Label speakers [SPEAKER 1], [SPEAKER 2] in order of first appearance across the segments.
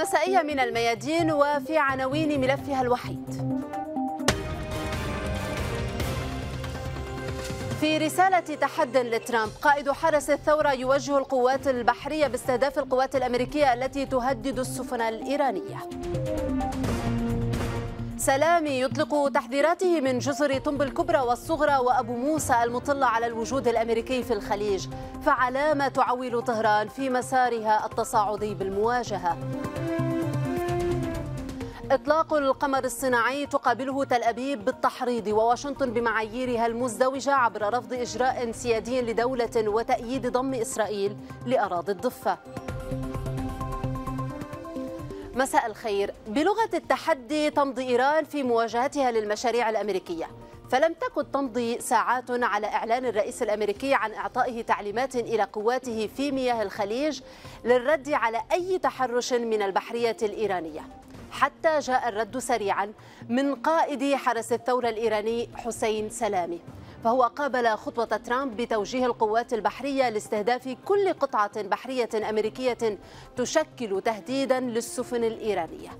[SPEAKER 1] المسائية من الميادين وفي عناوين ملفها الوحيد في رسالة تحد لترامب قائد حرس الثورة يوجه القوات البحرية باستهداف القوات الأمريكية التي تهدد السفن الإيرانية سلامي يطلق تحذيراته من جزر طنب الكبرى والصغرى وأبو موسى المطلة على الوجود الأمريكي في الخليج فعلامة تعول طهران في مسارها التصاعدي بالمواجهة إطلاق القمر الصناعي تقابله تل أبيب بالتحريض وواشنطن بمعاييرها المزدوجة عبر رفض إجراء سيادي لدولة وتأييد ضم إسرائيل لأراضي الضفة مساء الخير بلغة التحدي تمضي إيران في مواجهتها للمشاريع الأمريكية فلم تكن تمضي ساعات على إعلان الرئيس الأمريكي عن إعطائه تعليمات إلى قواته في مياه الخليج للرد على أي تحرش من البحرية الإيرانية حتى جاء الرد سريعا من قائد حرس الثورة الإيراني حسين سلامي فهو قابل خطوة ترامب بتوجيه القوات البحرية لاستهداف كل قطعة بحرية أمريكية تشكل تهديدا للسفن الإيرانية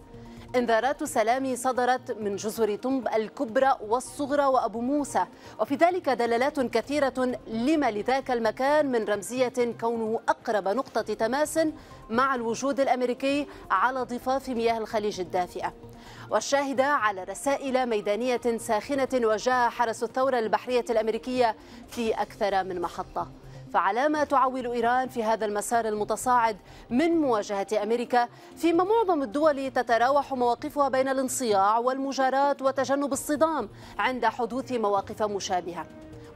[SPEAKER 1] انذارات سلام صدرت من جزر طنب الكبرى والصغرى وأبو موسى وفي ذلك دلالات كثيرة لما لذاك المكان من رمزية كونه أقرب نقطة تماس مع الوجود الأمريكي على ضفاف مياه الخليج الدافئة والشاهدة على رسائل ميدانية ساخنة وجاء حرس الثورة البحرية الأمريكية في أكثر من محطة فعلى ما تعول إيران في هذا المسار المتصاعد من مواجهة أمريكا فيما معظم الدول تتراوح مواقفها بين الانصياع والمجاراة وتجنب الصدام عند حدوث مواقف مشابهة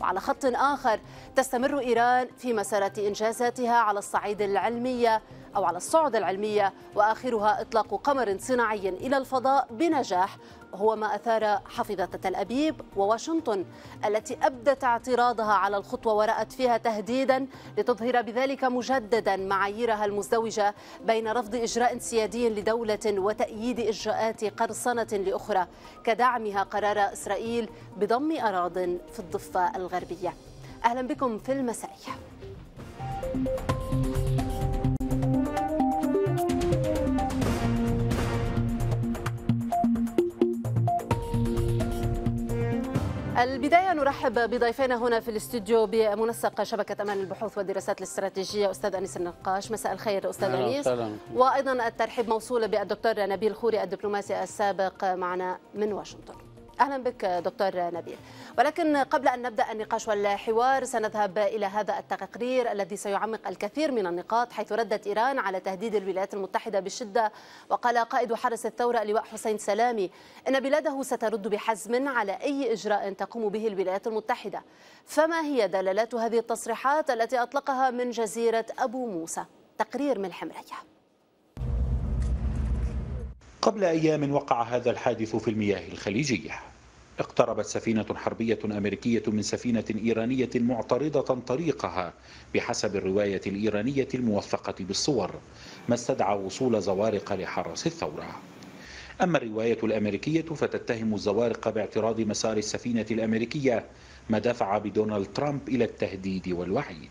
[SPEAKER 1] وعلى خط آخر تستمر إيران في مسارة إنجازاتها على الصعيد العلمية أو على الصعد العلمية وآخرها إطلاق قمر صناعي إلى الفضاء بنجاح هو ما أثار حفظة تل أبيب وواشنطن التي أبدت اعتراضها على الخطوة ورأت فيها تهديدا لتظهر بذلك مجددا معاييرها المزدوجة بين رفض إجراء سيادي لدولة وتأييد إجراءات قرصنة لأخرى كدعمها قرار إسرائيل بضم أراض في الضفة الغربية أهلا بكم في المسائية البدايه نرحب بضيفينا هنا في الاستوديو بمنسق شبكه امان البحوث والدراسات الاستراتيجيه استاذ انيس النقاش مساء الخير استاذ انيس وايضا الترحيب موصول بالدكتور نبيل خوري الدبلوماسي السابق معنا من واشنطن أهلا بك دكتور نبيل ولكن قبل أن نبدأ النقاش والحوار سنذهب إلى هذا التقرير الذي سيعمق الكثير من النقاط حيث ردت إيران على تهديد الولايات المتحدة بشدة وقال قائد حرس الثورة اللواء حسين سلامي إن بلاده سترد بحزم على أي إجراء تقوم به الولايات المتحدة فما هي دلالات هذه التصريحات التي أطلقها من جزيرة أبو موسى تقرير من الحمرية
[SPEAKER 2] قبل أيام وقع هذا الحادث في المياه الخليجية اقتربت سفينة حربية أمريكية من سفينة إيرانية معترضة طريقها بحسب الرواية الإيرانية الموثقة بالصور ما استدعى وصول زوارق لحرس الثورة أما الرواية الأمريكية فتتهم الزوارق باعتراض مسار السفينة الأمريكية ما دفع بدونالد ترامب إلى التهديد والوعيد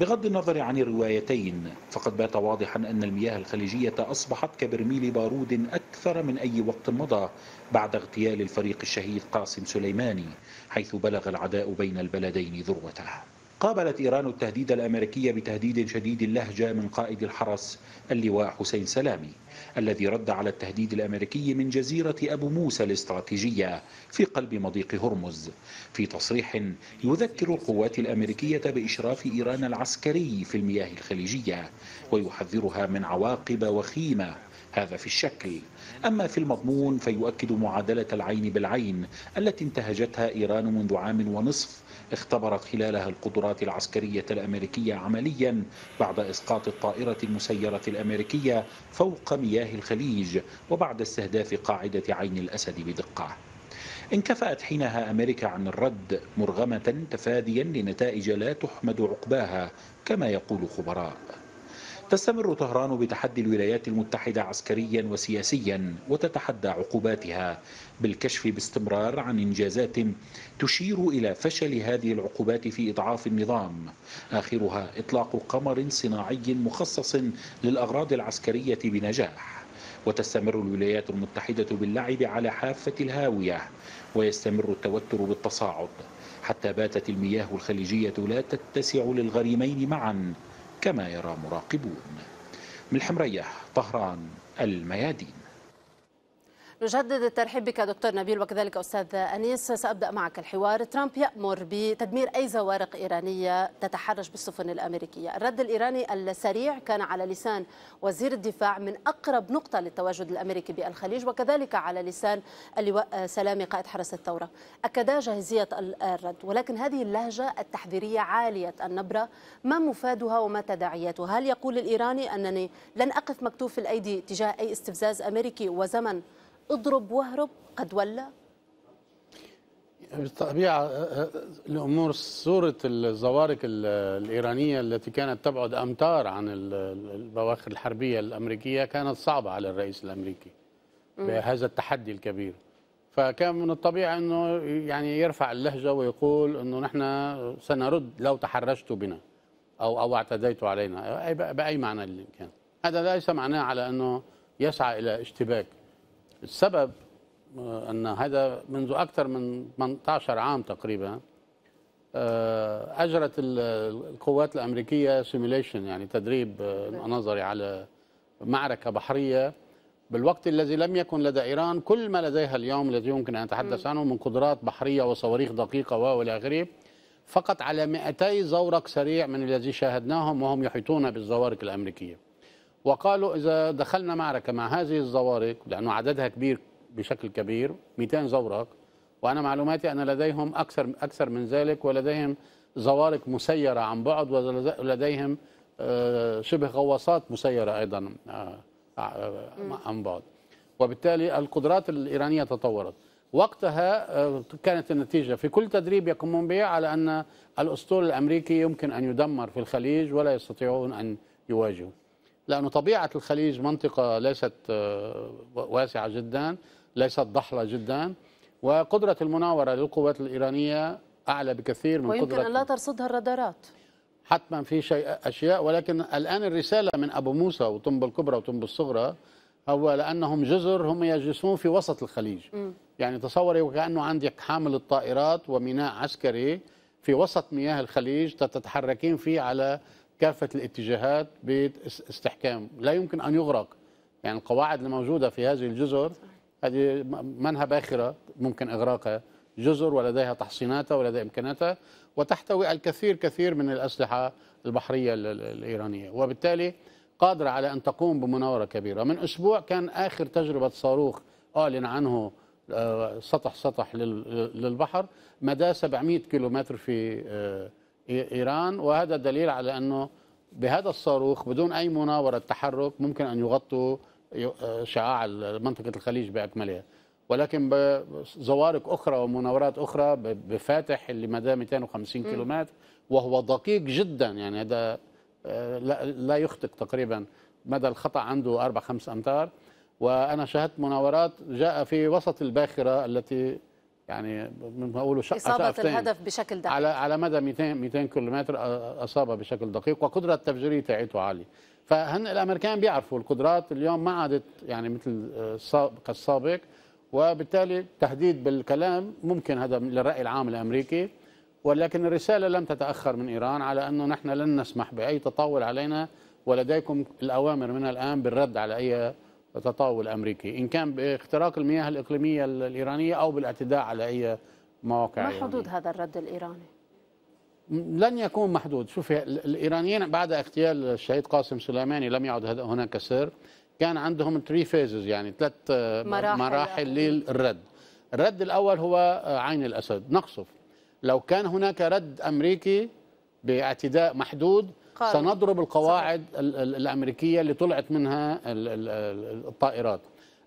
[SPEAKER 2] بغض النظر عن الروايتين فقد بات واضحا أن المياه الخليجية أصبحت كبرميل بارود أكثر من أي وقت مضى بعد اغتيال الفريق الشهيد قاسم سليماني حيث بلغ العداء بين البلدين ذروته قابلت إيران التهديد الأمريكي بتهديد شديد اللهجة من قائد الحرس اللواء حسين سلامي الذي رد على التهديد الأمريكي من جزيرة أبو موسى الاستراتيجية في قلب مضيق هرمز في تصريح يذكر القوات الأمريكية بإشراف إيران العسكري في المياه الخليجية ويحذرها من عواقب وخيمة هذا في الشكل أما في المضمون فيؤكد معادلة العين بالعين التي انتهجتها إيران منذ عام ونصف اختبرت خلالها القدرات العسكرية الأمريكية عمليا بعد إسقاط الطائرة المسيرة الأمريكية فوق مياه الخليج وبعد استهداف قاعدة عين الأسد بدقة انكفأت حينها أمريكا عن الرد مرغمة تفاديا لنتائج لا تحمد عقباها كما يقول خبراء تستمر طهران بتحدي الولايات المتحدة عسكريا وسياسيا وتتحدى عقوباتها بالكشف باستمرار عن إنجازات تشير إلى فشل هذه العقوبات في إضعاف النظام آخرها إطلاق قمر صناعي مخصص للأغراض العسكرية بنجاح وتستمر الولايات المتحدة باللعب على حافة الهاوية ويستمر التوتر بالتصاعد حتى باتت المياه الخليجية لا تتسع للغريمين معا كما يرى مراقبون من الحمرية طهران الميادين
[SPEAKER 1] نجدد الترحيب بك دكتور نبيل وكذلك أستاذ أنيس سأبدأ معك الحوار ترامب يأمر بتدمير أي زوارق إيرانية تتحرش بالسفن الأمريكية الرد الإيراني السريع كان على لسان وزير الدفاع من أقرب نقطة للتواجد الأمريكي بالخليج وكذلك على لسان اللواء سلامي قائد حرس الثورة أكدا جاهزية الرد ولكن هذه اللهجة التحذيرية عالية النبرة ما مفادها وما تداعياتها هل يقول الإيراني أنني لن أقف مكتوف الأيدي تجاه أي استفزاز أمريكي وزمن اضرب واهرب قد ولى
[SPEAKER 3] بالطبيعة آه، آه، الأمور صورة الزوارق الإيرانية التي كانت تبعد أمتار عن البواخر الحربية الأمريكية كانت صعبة على الرئيس الأمريكي بهذا التحدي الكبير فكان من الطبيعي أنه يعني يرفع اللهجة ويقول أنه نحن سنرد لو تحرشت بنا أو أو اعتديت علينا بأي معنى اللي كان هذا ليس معناه على أنه يسعى إلى اشتباك السبب آه، أن هذا منذ أكثر من 18 عام تقريبا آه، أجرت القوات الأمريكية سيميليشن يعني تدريب آه، نظري على معركة بحرية بالوقت الذي لم يكن لدى إيران كل ما لديها اليوم الذي يمكن أن نتحدث عنه من قدرات بحرية وصواريخ دقيقة وإلى آخره فقط على 200 زورق سريع من الذي شاهدناهم وهم يحيطون بالزوارق الأمريكية وقالوا إذا دخلنا معركة مع هذه الزوارق لأنه عددها كبير بشكل كبير 200 زورق وأنا معلوماتي أن لديهم أكثر أكثر من ذلك ولديهم زوارق مسيرة عن بعد ولديهم آه، شبه غواصات مسيرة أيضا آه، آه، عن بعد وبالتالي القدرات الإيرانية تطورت وقتها كانت النتيجة في كل تدريب يقومون به على أن الأسطول الأمريكي يمكن أن يدمر في الخليج ولا يستطيعون أن يواجهوا لأن طبيعة الخليج منطقة ليست آه، واسعة جدا ليست ضحلة جدا وقدرة المناورة للقوات الإيرانية أعلى بكثير من ويمكن قدرة ويمكن
[SPEAKER 1] أن لا ترصدها الرادارات
[SPEAKER 3] حتما في شيء أشياء ولكن الآن الرسالة من أبو موسى وطنب الكبرى وطنب الصغرى هو لأنهم جزر هم يجلسون في وسط الخليج م. يعني تصوري وكأنه عندك حامل الطائرات وميناء عسكري في وسط مياه الخليج تتحركين فيه على كافه الاتجاهات باستحكام لا يمكن ان يغرق يعني القواعد الموجوده في هذه الجزر هذه منها باخره ممكن اغراقها جزر ولديها تحصيناتها ولديها امكاناتها وتحتوي الكثير كثير من الاسلحه البحريه الايرانيه وبالتالي قادره على ان تقوم بمناوره كبيره من اسبوع كان اخر تجربه صاروخ اعلن عنه آه، سطح سطح للبحر مدى 700 كيلومتر في آه، إيران وهذا دليل على أنه بهذا الصاروخ بدون أي مناورة تحرك ممكن أن يغطوا آه، شعاع منطقة الخليج بأكملها ولكن بزوارق أخرى ومناورات أخرى بفاتح اللي مدى 250 كيلومتر وهو دقيق جدا يعني هذا آه، لا يخطئ تقريبا مدى الخطأ عنده 4 5 أمتار وأنا شاهدت مناورات جاء في وسط الباخرة التي يعني من بقوله شقه اصابه الهدف
[SPEAKER 1] بشكل دقيق على
[SPEAKER 3] على مدى 200 200 كيلومتر اصابه بشكل دقيق وقدره التفجيريه تاعته عاليه فهن الامريكان بيعرفوا القدرات اليوم ما عادت يعني مثل كالسابق آه، وبالتالي تهديد بالكلام ممكن هذا للراي العام الامريكي ولكن الرساله لم تتاخر من ايران على انه نحن لن نسمح باي تطاول علينا ولديكم الاوامر من الان بالرد على اي تطاول أمريكي إن كان باختراق المياه الإقليمية الإيرانية أو بالاعتداء على أي مواقع ما يعني.
[SPEAKER 1] حدود هذا الرد الإيراني؟
[SPEAKER 3] لن يكون محدود شوف الإيرانيين بعد اغتيال الشهيد قاسم سليماني لم يعد هناك سر كان عندهم تري فيزز يعني ثلاث آه، مراحل, مراحل للرد الرد الأول هو آه، عين الأسد نقصف لو كان هناك رد أمريكي باعتداء محدود قارب. سنضرب القواعد صحيح. الأمريكية اللي طلعت منها الطائرات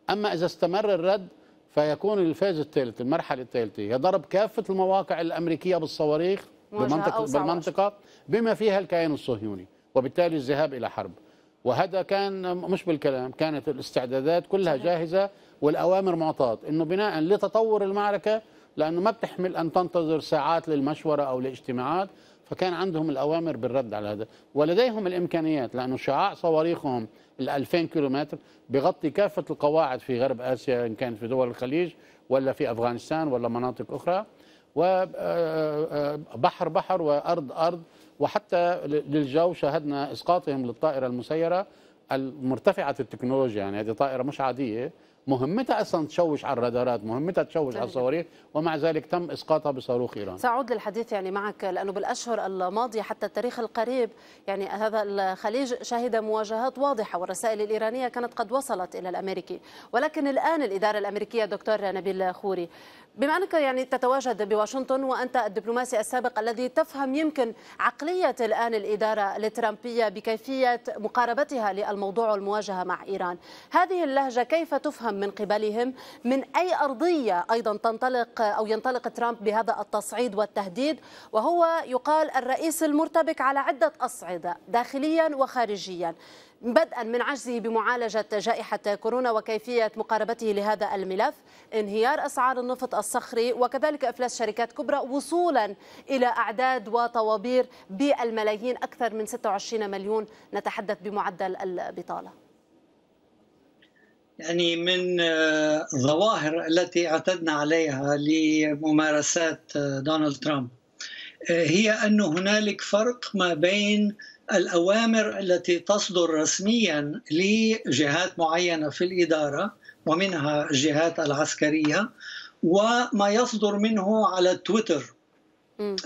[SPEAKER 3] أما إذا استمر الرد فيكون الفاز الثالث المرحلة الثالثة هي ضرب كافة المواقع الأمريكية بالصواريخ بمنطقة, بالمنطقة بما فيها الكيان الصهيوني وبالتالي الذهاب إلى حرب وهذا كان مش بالكلام كانت الاستعدادات كلها صحيح. جاهزة والأوامر معطاة أنه بناء لتطور المعركة لأنه ما بتحمل أن تنتظر ساعات للمشورة أو لاجتماعات فكان عندهم الأوامر بالرد على هذا ولديهم الإمكانيات لانه شعاع صواريخهم ال 2000 كيلومتر بغطي كافة القواعد في غرب آسيا إن كانت في دول الخليج ولا في أفغانستان ولا مناطق أخرى وبحر آه، آه، بحر وأرض أرض وحتى للجو شاهدنا إسقاطهم للطائرة المسيرة المرتفعة التكنولوجيا يعني هذه طائرة مش عادية مهمتها اصلا تشوش على الرادارات مهمتها تشوش على الصواريخ ومع ذلك تم اسقاطها بصاروخ ايران
[SPEAKER 1] ساعود للحديث يعني معك لانه بالاشهر الماضيه حتى التاريخ القريب يعني هذا الخليج شهد مواجهات واضحه والرسائل الايرانيه كانت قد وصلت الى الامريكي ولكن الان الاداره الامريكيه دكتور نبيل خوري بما انك يعني تتواجد بواشنطن وانت الدبلوماسي السابق الذي تفهم يمكن عقليه الان الاداره الترامبيه بكيفيه مقاربتها للموضوع والمواجهه مع ايران هذه اللهجه كيف تفهم من قبلهم من أي أرضية أيضا تنطلق أو ينطلق ترامب بهذا التصعيد والتهديد وهو يقال الرئيس المرتبك على عدة أصعدة داخليا وخارجيا بدءا من عجزه بمعالجة جائحة كورونا وكيفية مقاربته لهذا الملف انهيار أسعار النفط الصخري وكذلك إفلاس شركات كبرى وصولا إلى أعداد وطوابير بالملايين أكثر من 26 مليون نتحدث بمعدل البطالة
[SPEAKER 4] يعني من الظواهر آه، التي اعتدنا عليها لممارسات آه، دونالد ترامب آه، هي أن هنالك فرق ما بين الأوامر التي تصدر رسميا لجهات معينة في الإدارة ومنها الجهات العسكرية وما يصدر منه على تويتر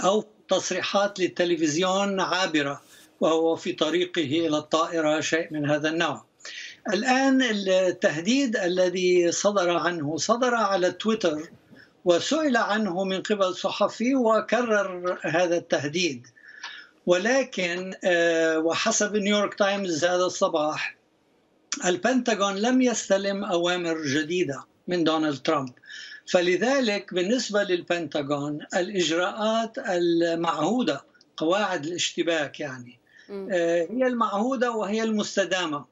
[SPEAKER 4] أو تصريحات للتلفزيون عابرة وهو في طريقه إلى الطائرة شيء من هذا النوع الآن التهديد الذي صدر عنه صدر على تويتر وسئل عنه من قبل صحفي وكرر هذا التهديد ولكن آه، وحسب نيويورك تايمز هذا الصباح البنتاغون لم يستلم أوامر جديدة من دونالد ترامب فلذلك بالنسبة للبنتاغون الإجراءات المعهودة قواعد الاشتباك يعني آه، هي المعهودة وهي المستدامة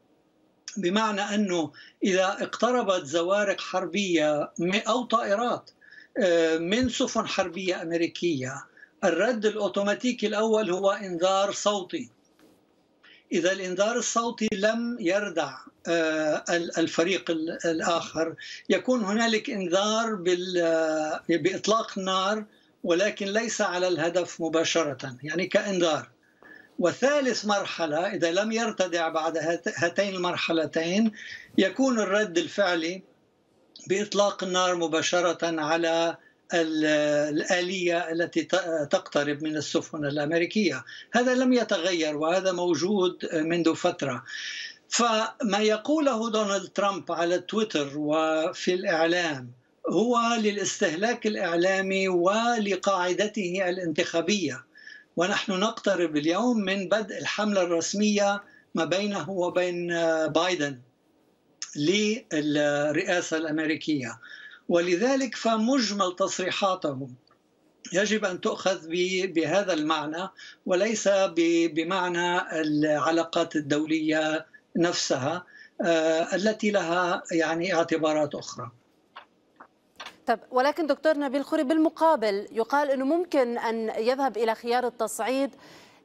[SPEAKER 4] بمعنى أنه إذا اقتربت زوارق حربية أو طائرات آه، من سفن حربية أمريكية الرد الأوتوماتيكي الأول هو إنذار صوتي إذا الإنذار الصوتي لم يردع آه، الفريق الآخر يكون هنالك إنذار آه، بإطلاق نار ولكن ليس على الهدف مباشرة يعني كإنذار وثالث مرحلة إذا لم يرتدع بعد هاتين المرحلتين يكون الرد الفعلي بإطلاق النار مباشرة على الآلية التي تقترب من السفن الأمريكية هذا لم يتغير وهذا موجود منذ فترة فما يقوله دونالد ترامب على تويتر وفي الإعلام هو للاستهلاك الإعلامي ولقاعدته الانتخابية ونحن نقترب اليوم من بدء الحملة الرسمية ما بينه وبين بايدن للرئاسة الأمريكية ولذلك فمجمل تصريحاته يجب أن تؤخذ بهذا المعنى وليس بمعنى العلاقات الدولية نفسها آه، التي لها يعني اعتبارات أخرى
[SPEAKER 1] طب ولكن دكتور نبيل خوري بالمقابل يقال انه ممكن ان يذهب الى خيار التصعيد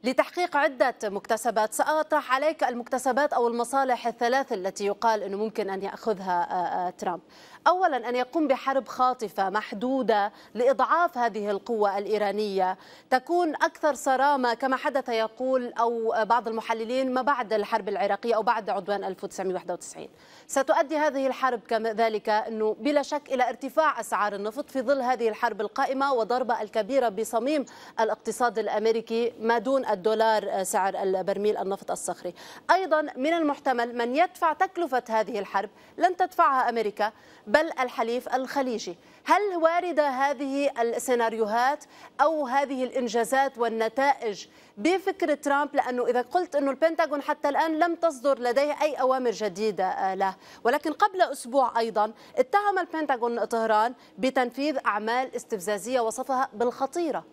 [SPEAKER 1] لتحقيق عدة مكتسبات سأطرح عليك المكتسبات أو المصالح الثلاث التي يقال أنه ممكن أن يأخذها آه، آه، ترامب اولا ان يقوم بحرب خاطفه محدوده لاضعاف هذه القوه الايرانيه تكون اكثر صرامه كما حدث يقول او بعض المحللين ما بعد الحرب العراقيه او بعد عدوان 1991 ستؤدي هذه الحرب كذلك انه بلا شك الى ارتفاع اسعار النفط في ظل هذه الحرب القائمه وضربه الكبيره بصميم الاقتصاد الامريكي ما دون الدولار آه، سعر البرميل النفط الصخري ايضا من المحتمل من يدفع تكلفه هذه الحرب لن تدفعها امريكا بل الحليف الخليجي هل واردة هذه السيناريوهات أو هذه الإنجازات والنتائج بفكر ترامب لأنه إذا قلت أنه البنتاغون حتى الآن لم تصدر لديه أي أوامر جديدة آه، له ولكن قبل أسبوع أيضا اتهم البنتاغون طهران بتنفيذ أعمال استفزازية وصفها بالخطيرة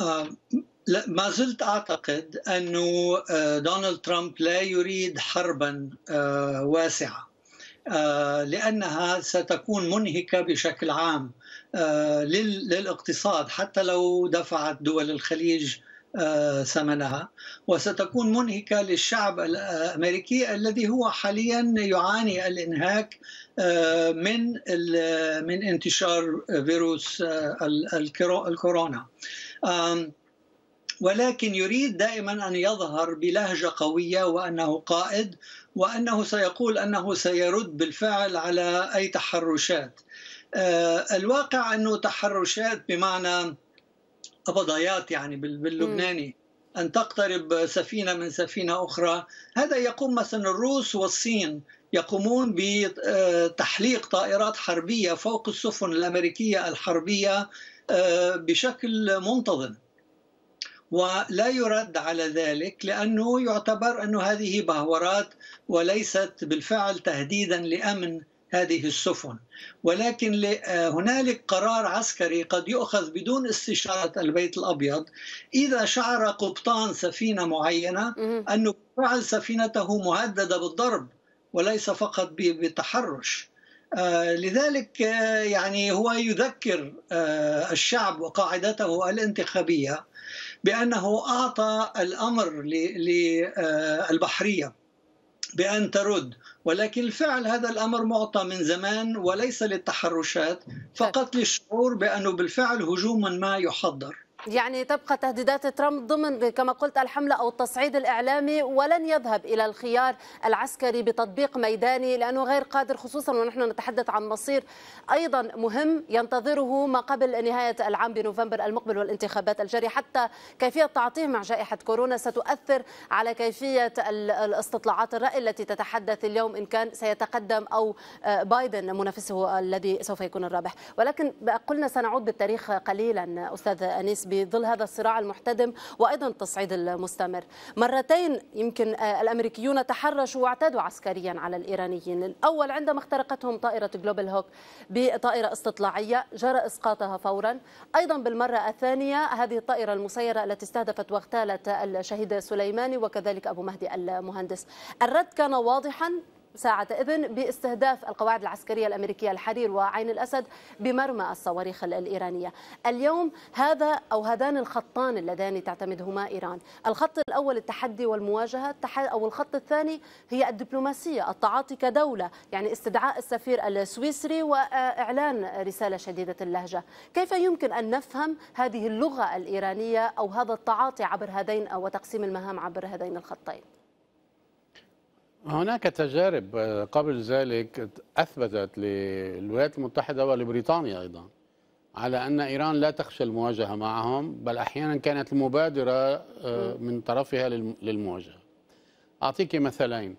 [SPEAKER 4] آه، لا ما زلت اعتقد انه آه، دونالد ترامب لا يريد حربا آه، واسعه آه، لانها ستكون منهكه بشكل عام للاقتصاد حتى لو دفعت دول الخليج ثمنها وستكون منهكه للشعب الامريكي الذي هو حاليا يعاني الانهاك من من انتشار فيروس الكورونا ولكن يريد دائما ان يظهر بلهجه قويه وانه قائد وانه سيقول انه سيرد بالفعل على اي تحرشات. آه، الواقع انه تحرشات بمعنى قبضيات يعني باللبناني ان تقترب سفينه من سفينه اخرى، هذا يقوم مثلا الروس والصين يقومون بتحليق طائرات حربيه فوق السفن الامريكيه الحربيه آه، بشكل منتظم. ولا يرد على ذلك لأنه يعتبر أن هذه بهورات وليست بالفعل تهديدا لأمن هذه السفن ولكن آه، هنالك قرار عسكري قد يؤخذ بدون استشارة البيت الأبيض إذا شعر قبطان سفينة معينة أنه فعل سفينته مهددة بالضرب وليس فقط بتحرش آه، لذلك آه، يعني هو يذكر الشعب وقاعدته الانتخابية بأنه أعطى الأمر للبحرية آه، بأن ترد ولكن الفعل هذا الأمر معطى من زمان وليس للتحرشات فقط للشعور بأنه بالفعل هجوم ما يحضر
[SPEAKER 1] يعني تبقى تهديدات ترامب ضمن كما قلت الحملة أو التصعيد الإعلامي ولن يذهب إلى الخيار العسكري بتطبيق ميداني لأنه غير قادر خصوصا ونحن نتحدث عن مصير أيضا مهم ينتظره ما قبل نهاية العام بنوفمبر المقبل والانتخابات الجارية حتى كيفية تعطيه مع جائحة كورونا ستؤثر على كيفية الاستطلاعات الرأي التي تتحدث اليوم إن كان سيتقدم أو آه، بايدن منافسه الذي سوف يكون الرابح ولكن قلنا سنعود بالتاريخ قليلا أستاذ أنيس بظل هذا الصراع المحتدم وايضا التصعيد المستمر مرتين يمكن آه، الامريكيون تحرشوا واعتدوا عسكريا على الايرانيين الاول عندما اخترقتهم طائره جلوبال هوك بطائره استطلاعيه جرى اسقاطها فورا ايضا بالمره الثانيه هذه الطائره المسيره التي استهدفت واغتالت الشهيد سليماني وكذلك ابو مهدي المهندس الرد كان واضحا ساعة إذن باستهداف القواعد العسكرية الأمريكية الحرير وعين الأسد بمرمى الصواريخ الإيرانية اليوم هذا أو هذان الخطان اللذان تعتمدهما إيران الخط الأول التحدي والمواجهة أو الخط الثاني هي الدبلوماسية التعاطي كدولة يعني استدعاء السفير السويسري وإعلان رسالة شديدة اللهجة كيف يمكن أن نفهم هذه اللغة الإيرانية أو هذا التعاطي عبر هذين أو تقسيم المهام عبر هذين الخطين
[SPEAKER 3] هناك تجارب آه، قبل ذلك اثبتت للولايات المتحده ولبريطانيا ايضا على ان ايران لا تخشى المواجهه معهم بل احيانا كانت المبادره آه، من طرفها للمواجهه. اعطيك مثلين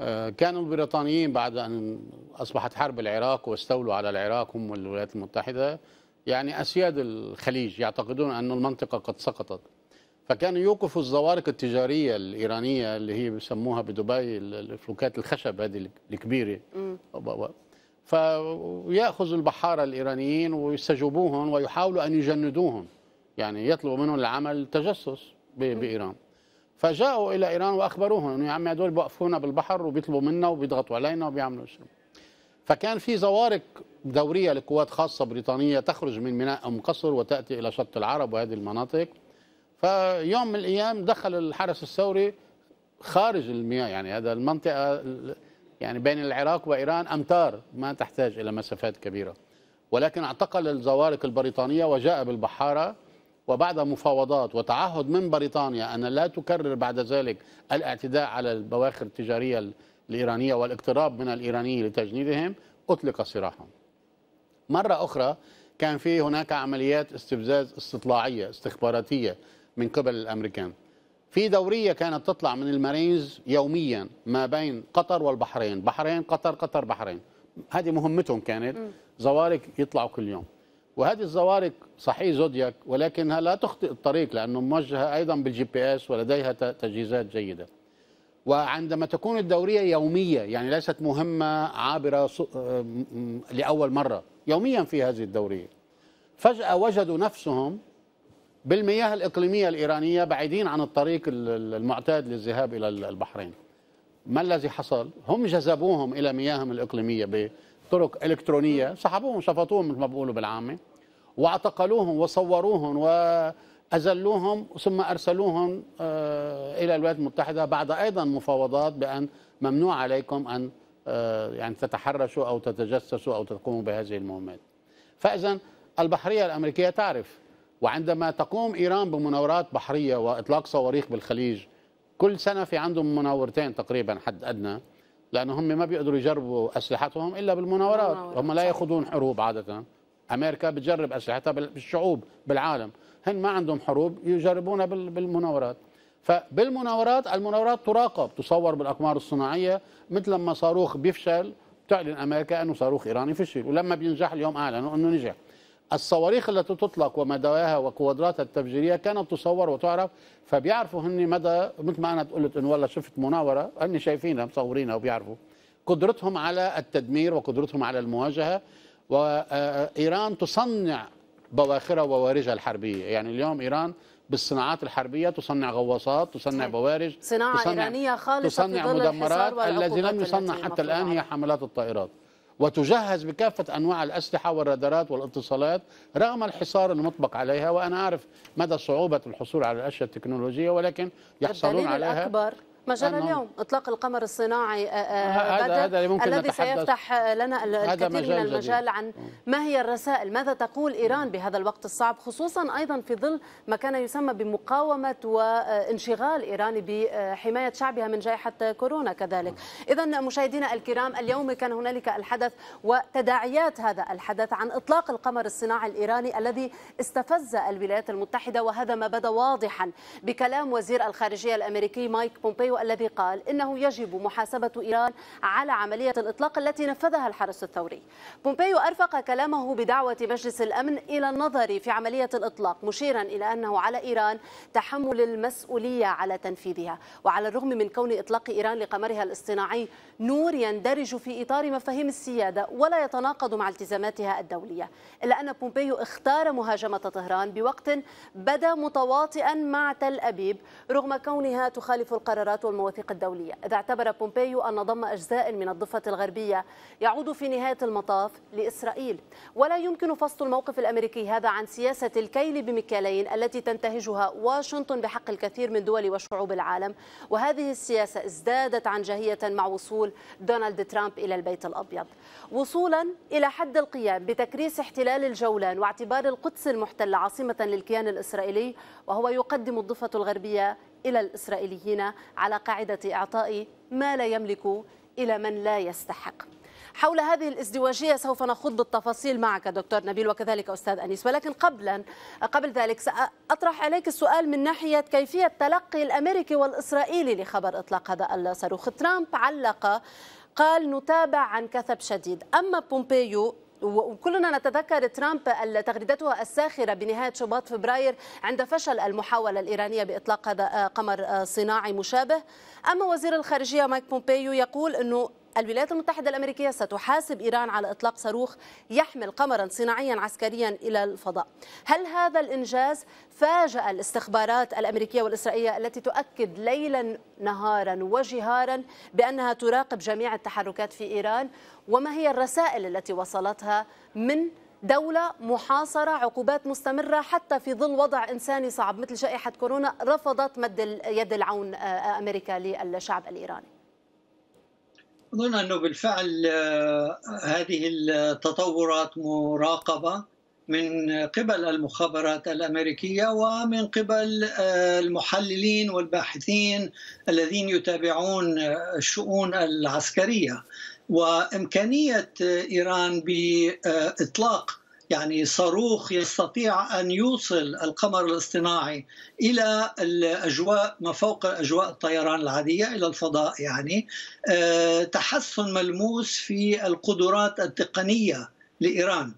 [SPEAKER 3] آه، كانوا البريطانيين بعد ان اصبحت حرب العراق واستولوا على العراق هم والولايات المتحده يعني اسياد الخليج يعتقدون ان المنطقه قد سقطت فكان يوقف الزوارق التجارية الإيرانية اللي هي بيسموها بدبي الفلوكات الخشب هذه الكبيرة فيأخذ البحارة الإيرانيين ويستجوبوهم ويحاولوا أن يجندوهم يعني يطلبوا منهم العمل تجسس بإيران فجاءوا إلى إيران وأخبروهم أنه يا عمي هدول بوقفونا بالبحر وبيطلبوا منا وبيضغطوا علينا وبيعملوا شيء فكان في زوارق دورية لقوات خاصة بريطانية تخرج من ميناء أم قصر وتأتي إلى شط العرب وهذه المناطق فيوم من الايام دخل الحرس الثوري خارج المياه يعني هذا المنطقه يعني بين العراق وايران امتار ما تحتاج الى مسافات كبيره ولكن اعتقل الزوارق البريطانيه وجاء بالبحاره وبعد مفاوضات وتعهد من بريطانيا ان لا تكرر بعد ذلك الاعتداء على البواخر التجاريه الايرانيه والاقتراب من الايرانيين لتجنيدهم اطلق سراحهم. مره اخرى كان في هناك عمليات استفزاز استطلاعيه استخباراتيه من قبل الامريكان في دوريه كانت تطلع من المارينز يوميا ما بين قطر والبحرين بحرين قطر قطر بحرين هذه مهمتهم كانت زوارق يطلعوا كل يوم وهذه الزوارق صحيح زودياك ولكنها لا تخطئ الطريق لانه موجهه ايضا بالجي بي اس ولديها تجهيزات جيده وعندما تكون الدوريه يوميه يعني ليست مهمه عابره آه، لاول مره يوميا في هذه الدوريه فجاه وجدوا نفسهم بالمياه الإقليمية الإيرانية بعيدين عن الطريق المعتاد للذهاب إلى البحرين ما الذي حصل؟ هم جذبوهم إلى مياههم الإقليمية بطرق إلكترونية سحبوهم شفطوهم مثل ما بيقولوا بالعامة واعتقلوهم وصوروهم وأذلوهم ثم أرسلوهم آه، إلى الولايات المتحدة بعد أيضا مفاوضات بأن ممنوع عليكم أن آه، يعني تتحرشوا أو تتجسسوا أو تقوموا بهذه المهمات فإذا البحرية الأمريكية تعرف وعندما تقوم إيران بمناورات بحرية وإطلاق صواريخ بالخليج كل سنة في عندهم مناورتين تقريبا حد أدنى لانه هم ما بيقدروا يجربوا أسلحتهم إلا بالمناورات هم لا يخوضون حروب عادة أمريكا بتجرب أسلحتها بالشعوب بالعالم هن ما عندهم حروب يجربونها بالمناورات فبالمناورات المناورات تراقب تصور بالأقمار الصناعية مثل لما صاروخ بيفشل تعلن أمريكا أنه صاروخ إيراني فشل ولما بينجح اليوم أعلنوا أنه نجح الصواريخ التي تطلق ومداها وقدراتها التفجيريه كانت تصور وتعرف فبيعرفوا هن مدى مثل ما انا قلت انه والله شفت مناوره هن شايفينها مصورينها وبيعرفوا قدرتهم على التدمير وقدرتهم على المواجهه وايران آه، آه، تصنع بواخرها ووارجها الحربيه يعني اليوم ايران بالصناعات الحربيه تصنع غواصات تصنع بوارج صناعه تصنع ايرانيه خالصه تصنع مدمرات الذي لم يصنع حتى الان هي حملات الطائرات وتجهز بكافة أنواع الأسلحة والرادارات والاتصالات رغم الحصار المطبق عليها وأنا أعرف مدى صعوبة الحصول على الأشياء التكنولوجية ولكن يحصلون عليها الأكبر
[SPEAKER 1] مجال اليوم اطلاق القمر الصناعي بدر الذي سيفتح لنا الكثير من المجال عن ما هي الرسائل ماذا تقول ايران بهذا الوقت الصعب خصوصا ايضا في ظل ما كان يسمى بمقاومه وانشغال ايراني بحمايه شعبها من جائحه كورونا كذلك اذا مشاهدينا الكرام اليوم كان هنالك الحدث وتداعيات هذا الحدث عن اطلاق القمر الصناعي الايراني الذي استفز الولايات المتحده وهذا ما بدا واضحا بكلام وزير الخارجيه الامريكي مايك بومبيو الذي قال إنه يجب محاسبة إيران على عملية الإطلاق التي نفذها الحرس الثوري بومبيو أرفق كلامه بدعوة مجلس الأمن إلى النظر في عملية الإطلاق مشيرا إلى أنه على إيران تحمل المسؤولية على تنفيذها وعلى الرغم من كون إطلاق إيران لقمرها الاصطناعي نور يندرج في إطار مفاهيم السيادة ولا يتناقض مع التزاماتها الدولية إلا أن بومبيو اختار مهاجمة طهران بوقت بدا متواطئا مع تل أبيب رغم كونها تخالف القرارات والمواثيق الدولية إذ اعتبر بومبيو أن ضم أجزاء من الضفة الغربية يعود في نهاية المطاف لإسرائيل ولا يمكن فصل الموقف الأمريكي هذا عن سياسة الكيل بمكيالين التي تنتهجها واشنطن بحق الكثير من دول وشعوب العالم وهذه السياسة ازدادت عنجهية مع وصول دونالد ترامب إلى البيت الأبيض وصولا إلى حد القيام بتكريس احتلال الجولان واعتبار القدس المحتلة عاصمة للكيان الإسرائيلي وهو يقدم الضفة الغربية إلى الإسرائيليين على قاعدة إعطاء ما لا يملك إلى من لا يستحق حول هذه الازدواجيه سوف نخوض بالتفاصيل معك دكتور نبيل وكذلك استاذ انيس ولكن قبلا قبل ذلك ساطرح عليك السؤال من ناحيه كيفيه تلقي الامريكي والاسرائيلي لخبر اطلاق هذا الصاروخ ترامب علق قال نتابع عن كثب شديد اما بومبيو وكلنا نتذكر ترامب تغريدته الساخرة بنهاية شباط فبراير عند فشل المحاولة الإيرانية بإطلاق هذا آه، قمر آه، صناعي مشابه أما وزير الخارجية مايك بومبيو يقول أنه الولايات المتحدة الأمريكية ستحاسب إيران على إطلاق صاروخ يحمل قمرا صناعيا عسكريا إلى الفضاء هل هذا الإنجاز فاجأ الاستخبارات الأمريكية والإسرائيلية التي تؤكد ليلا نهارا وجهارا بأنها تراقب جميع التحركات في إيران وما هي الرسائل التي وصلتها من دولة محاصرة عقوبات مستمرة حتى في ظل وضع إنساني صعب مثل جائحة كورونا رفضت مد يد العون آه، آه، أمريكا للشعب الإيراني
[SPEAKER 4] أظن أنه بالفعل آه، هذه التطورات مراقبة من قبل المخابرات الأمريكية ومن قبل آه، المحللين والباحثين الذين يتابعون الشؤون العسكرية وإمكانية آه، إيران بإطلاق يعني صاروخ يستطيع ان يوصل القمر الاصطناعي الى الاجواء ما فوق اجواء الطيران العاديه الى الفضاء يعني آه، تحسن ملموس في القدرات التقنيه لايران.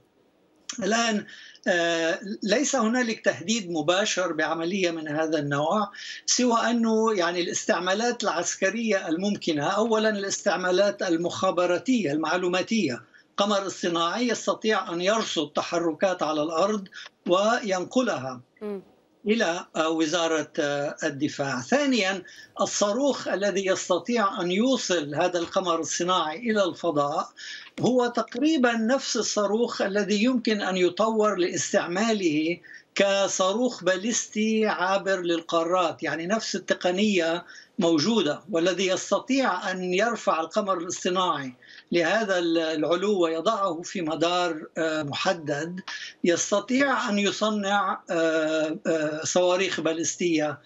[SPEAKER 4] الان آه، ليس هنالك تهديد مباشر بعمليه من هذا النوع سوى انه يعني الاستعمالات العسكريه الممكنه اولا الاستعمالات المخابراتيه المعلوماتيه القمر الصناعي يستطيع أن يرصد تحركات على الأرض وينقلها م. إلى آه، وزارة آه، الدفاع ثانيا الصاروخ الذي يستطيع أن يوصل هذا القمر الصناعي إلى الفضاء هو تقريبا نفس الصاروخ الذي يمكن أن يطور لاستعماله كصاروخ باليستي عابر للقارات يعني نفس التقنية موجودة والذي يستطيع أن يرفع القمر الاصطناعي لهذا العلو ويضعه في مدار آه، محدد يستطيع أن يصنع آه، آه، صواريخ باليستية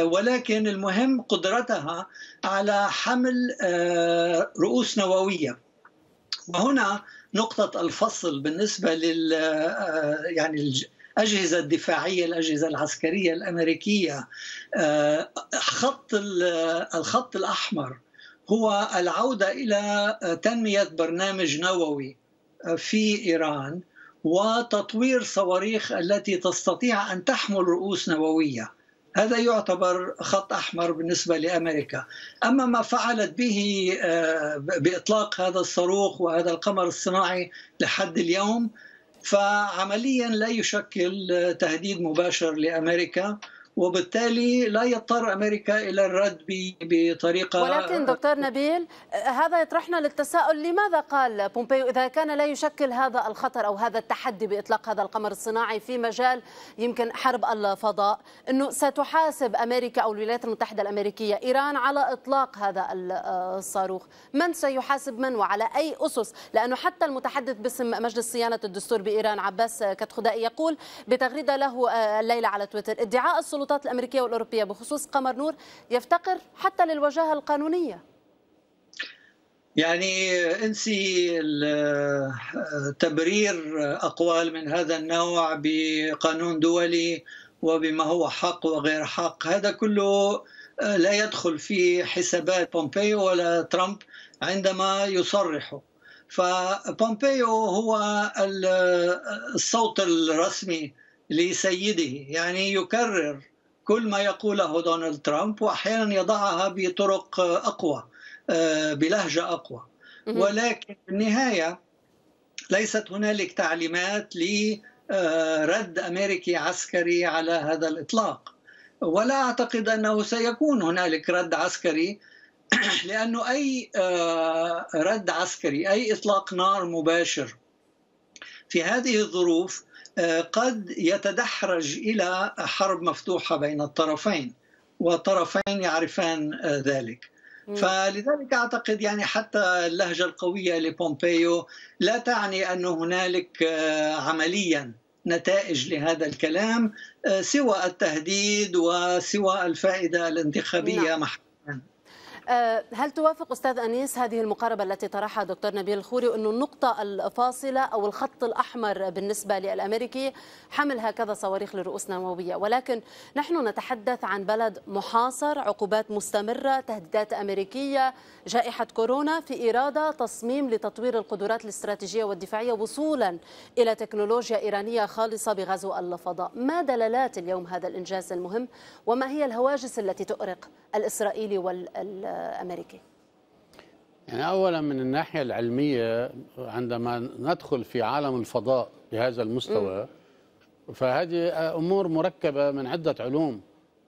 [SPEAKER 4] ولكن المهم قدرتها على حمل رؤوس نووية وهنا نقطة الفصل بالنسبة لل يعني الأجهزة الدفاعية الأجهزة العسكرية الأمريكية خط الخط الأحمر هو العودة إلى تنمية برنامج نووي آه، في إيران وتطوير صواريخ التي تستطيع أن تحمل رؤوس نووية هذا يعتبر خط أحمر بالنسبة لأمريكا أما ما فعلت به آه، بإطلاق هذا الصاروخ وهذا القمر الصناعي لحد اليوم فعمليا لا يشكل آه، تهديد مباشر لأمريكا وبالتالي لا يضطر امريكا الى الرد بطريقه ولكن
[SPEAKER 1] دكتور نبيل هذا يطرحنا للتساؤل لماذا قال بومبيو اذا كان لا يشكل هذا الخطر او هذا التحدي باطلاق هذا القمر الصناعي في مجال يمكن حرب الفضاء انه ستحاسب امريكا او الولايات المتحده الامريكيه ايران على اطلاق هذا الصاروخ من سيحاسب من وعلى اي اسس لانه حتى المتحدث باسم مجلس صيانه الدستور بايران عباس كتخدائي يقول بتغريده له الليله آه، على تويتر ادعاء السلطة السلطات الأمريكية والأوروبية بخصوص قمر نور يفتقر حتى للوجاهة القانونية
[SPEAKER 4] يعني انسي تبرير أقوال من هذا النوع بقانون دولي وبما هو حق وغير حق هذا كله لا يدخل في حسابات بومبيو ولا ترامب عندما يصرحوا فبومبيو هو الصوت الرسمي لسيده يعني يكرر كل ما يقوله دونالد ترامب واحيانا يضعها بطرق اقوى آه، بلهجه اقوى ولكن في النهايه ليست هنالك تعليمات لرد آه، امريكي عسكري على هذا الاطلاق ولا اعتقد انه سيكون هنالك رد عسكري لانه اي آه، رد عسكري اي اطلاق نار مباشر في هذه الظروف قد يتدحرج الى حرب مفتوحه بين الطرفين وطرفين يعرفان آه، ذلك فلذلك اعتقد يعني حتى اللهجه القويه لبومبيو لا تعني ان هنالك آه، عمليا نتائج لهذا الكلام آه، سوى التهديد وسوى الفائده الانتخابيه نعم.
[SPEAKER 1] آه، هل توافق أستاذ أنيس هذه المقاربة التي طرحها دكتور نبيل الخوري انه النقطة الفاصلة أو الخط الأحمر بالنسبة للأمريكي حمل هكذا صواريخ لرؤوس نووية ولكن نحن نتحدث عن بلد محاصر عقوبات مستمرة تهديدات أمريكية جائحة كورونا في إرادة تصميم لتطوير القدرات الاستراتيجية والدفاعية وصولا إلى تكنولوجيا إيرانية خالصة بغزو الفضاء ما دلالات اليوم هذا الإنجاز المهم وما هي الهواجس التي تؤرق الإسرائيلي وال أمريكي
[SPEAKER 3] يعني أولا من الناحية العلمية عندما ندخل في عالم الفضاء بهذا المستوى م. فهذه أمور مركبة من عدة علوم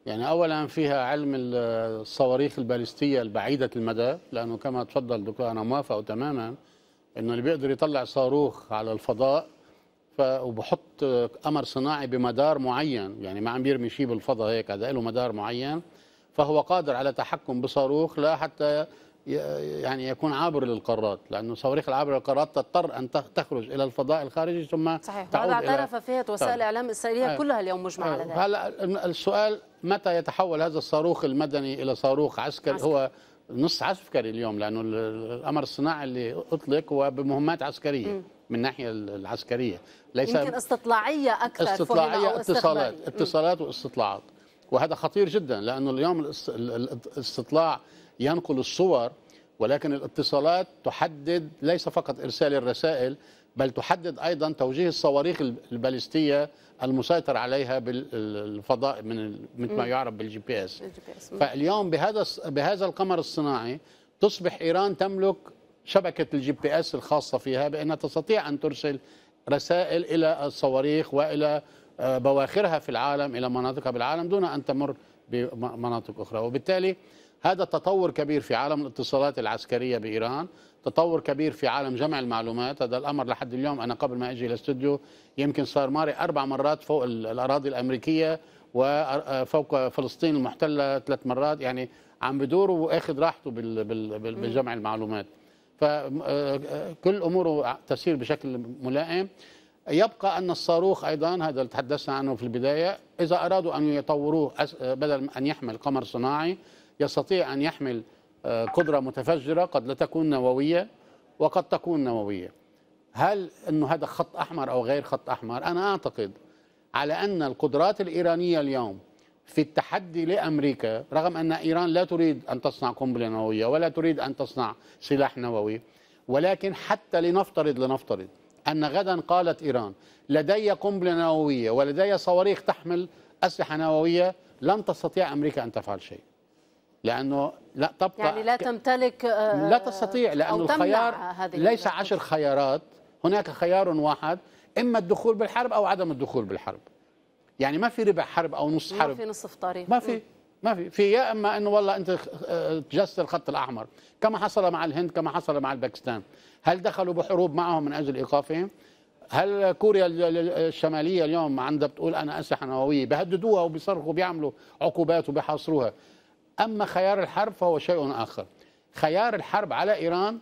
[SPEAKER 3] يعني أولا فيها علم الصواريخ البالستية البعيدة المدى لأنه كما تفضل دكتور أنا موافقه تماما أنه اللي بيقدر يطلع صاروخ على الفضاء وبحط قمر صناعي بمدار معين يعني ما عم بيرمي شيء بالفضاء هيك هذا له مدار معين فهو قادر على تحكم بصاروخ لا حتى يعني يكون عابر للقارات لأن الصواريخ العابرة للقارات تضطر أن تخرج إلى الفضاء الخارجي ثم
[SPEAKER 1] صحيح تعود وهذا اعترف فيها وسائل طيب. الإعلام الإسرائيلية آه كلها اليوم مجمع آه على ذلك هلا
[SPEAKER 3] السؤال متى يتحول هذا الصاروخ المدني إلى صاروخ عسكري عسكر. هو نص عسكري اليوم لأنه القمر الصناعي اللي أطلق هو بمهمات عسكرية م. من الناحيه العسكريه ليس يمكن
[SPEAKER 1] استطلاعيه اكثر استطلاعيه اتصالات اتصالات
[SPEAKER 3] واستطلاعات وهذا خطير جدا لأنه اليوم الاستطلاع ينقل الصور ولكن الاتصالات تحدد ليس فقط إرسال الرسائل بل تحدد أيضا توجيه الصواريخ البالستية المسيطر عليها بالفضاء من مثل ما يعرف بالجي بي اس فاليوم بهذا بهذا القمر الصناعي تصبح إيران تملك شبكة الجي بي اس الخاصة فيها بأنها تستطيع أن ترسل رسائل إلى الصواريخ وإلى آه، بواخرها في العالم إلى مناطقها بالعالم دون أن تمر بمناطق أخرى وبالتالي هذا تطور كبير في عالم الاتصالات العسكرية بإيران تطور كبير في عالم جمع المعلومات هذا الأمر لحد اليوم أنا قبل ما أجي الاستوديو يمكن صار ماري أربع مرات فوق الأراضي الأمريكية وفوق آه، فلسطين المحتلة ثلاث مرات يعني عم بدور وأخذ راحته بجمع المعلومات فكل آه، أموره تسير بشكل ملائم يبقى أن الصاروخ أيضا هذا اللي تحدثنا عنه في البداية إذا أرادوا أن يطوروه بدل أن يحمل قمر صناعي يستطيع أن يحمل قدرة آه، متفجرة قد لا تكون نووية وقد تكون نووية هل أنه هذا خط أحمر أو غير خط أحمر أنا أعتقد على أن القدرات الإيرانية اليوم في التحدي لأمريكا رغم أن إيران لا تريد أن تصنع قنبلة نووية ولا تريد أن تصنع سلاح نووي ولكن حتى لنفترض لنفترض أن غدا قالت إيران لدي قنبلة نووية ولدي صواريخ تحمل أسلحة نووية لن تستطيع أمريكا أن تفعل شيء لأنه لا تبقى يعني لا
[SPEAKER 1] تمتلك آه، لا
[SPEAKER 3] تستطيع لأنه الخيار ليس عشر خيارات هناك خيار واحد إما الدخول بالحرب أو عدم الدخول بالحرب يعني ما في ربع حرب أو نص حرب ما في
[SPEAKER 1] نصف طريق ما في
[SPEAKER 3] ما في في يا اما انه والله انت تجسر آه، الخط الاحمر كما حصل مع الهند كما حصل مع باكستان هل دخلوا بحروب معهم من اجل ايقافهم هل كوريا الشماليه اليوم عندها بتقول انا اسلحه نوويه بهددوها وبيصرخوا بيعملوا عقوبات وبيحاصروها اما خيار الحرب فهو شيء اخر خيار الحرب على ايران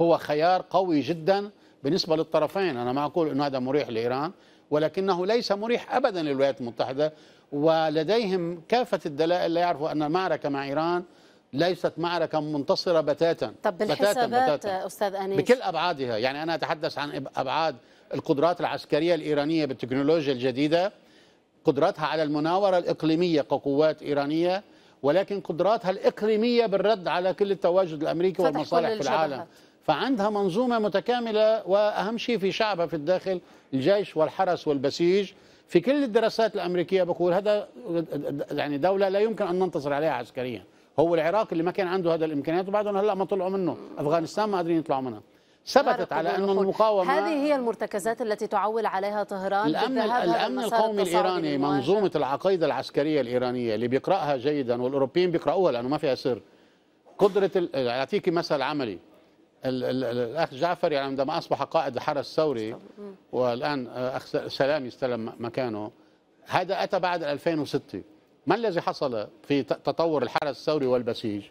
[SPEAKER 3] هو خيار قوي جدا بالنسبه للطرفين انا ما اقول انه هذا مريح لايران ولكنه ليس مريح ابدا للولايات المتحده ولديهم كافة الدلائل لا يعرفوا أن المعركة مع إيران ليست معركة منتصرة بتاتا طب بالحسابات بتاتاً بتاتاً
[SPEAKER 1] أستاذ أنيس بكل
[SPEAKER 3] أبعادها يعني أنا أتحدث عن أبعاد القدرات العسكرية الإيرانية بالتكنولوجيا الجديدة قدراتها على المناورة الإقليمية كقوات إيرانية ولكن قدراتها الإقليمية بالرد على كل التواجد الأمريكي والمصالح في العالم فعندها منظومة متكاملة وأهم شيء في شعبها في الداخل الجيش والحرس والبسيج في كل الدراسات الامريكيه بقول هذا يعني دوله لا يمكن ان ننتصر عليها عسكريا هو العراق اللي ما كان عنده هذا الامكانيات وبعدهم هلا ما طلعوا منه افغانستان ما قادرين يطلعوا منها ثبتت على أن المقاومة هذه
[SPEAKER 1] هي المرتكزات التي تعول عليها طهران الأمن, الأمن القومي الإيراني منظومة
[SPEAKER 3] العقيدة العسكرية الإيرانية اللي بيقرأها جيدا والأوروبيين بيقرأوها لأنه ما فيها سر قدرة أعطيكي مثل عملي الاخ جعفري يعني عندما اصبح قائد الحرس الثوري والان آه، اخ سلام استلم مكانه هذا اتى بعد 2006 ما الذي حصل في تطور الحرس الثوري والبسيج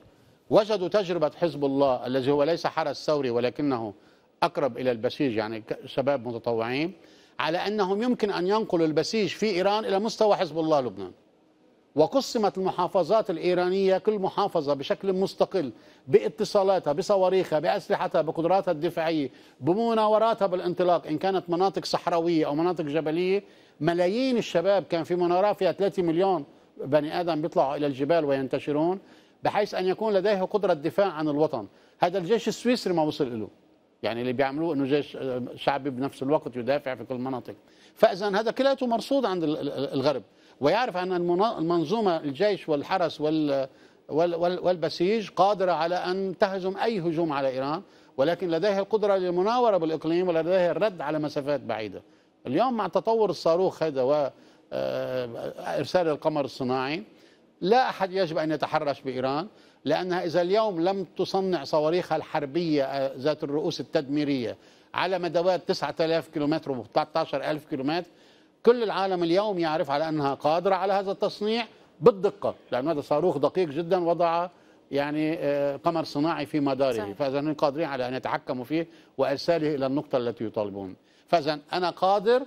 [SPEAKER 3] وجدوا تجربه حزب الله الذي هو ليس حرس ثوري ولكنه اقرب الى البسيج يعني شباب متطوعين على انهم يمكن ان ينقلوا البسيج في ايران الى مستوى حزب الله لبنان وقسمت المحافظات الإيرانية كل محافظة بشكل مستقل باتصالاتها بصواريخها بأسلحتها بقدراتها الدفاعية بمناوراتها بالانطلاق إن كانت مناطق صحراوية أو مناطق جبلية ملايين الشباب كان في منارة فيها 3 مليون بني آدم بيطلعوا إلى الجبال وينتشرون بحيث أن يكون لديه قدرة دفاع عن الوطن هذا الجيش السويسري ما وصل له يعني اللي بيعملوه انه جيش آه، شعبي بنفس الوقت يدافع في كل مناطق فاذا هذا كلاته مرصود عند الغرب ويعرف أن المنظومة الجيش والحرس وال والبسيج قادرة على أن تهزم أي هجوم على إيران ولكن لديها القدرة للمناورة بالإقليم ولديها الرد على مسافات بعيدة اليوم مع تطور الصاروخ هذا وإرسال آه، القمر الصناعي لا أحد يجب أن يتحرش بإيران لأنها إذا اليوم لم تصنع صواريخها الحربية آه، ذات الرؤوس التدميرية على مدوات 9000 كيلومتر و 13000 كيلومتر كل العالم اليوم يعرف على أنها قادرة على هذا التصنيع بالدقة لأن هذا صاروخ دقيق جدا وضع يعني آه، قمر صناعي في مداره فإذا هم قادرين على أن يتحكموا فيه وإرساله إلى النقطة التي يطالبون فإذا أنا قادر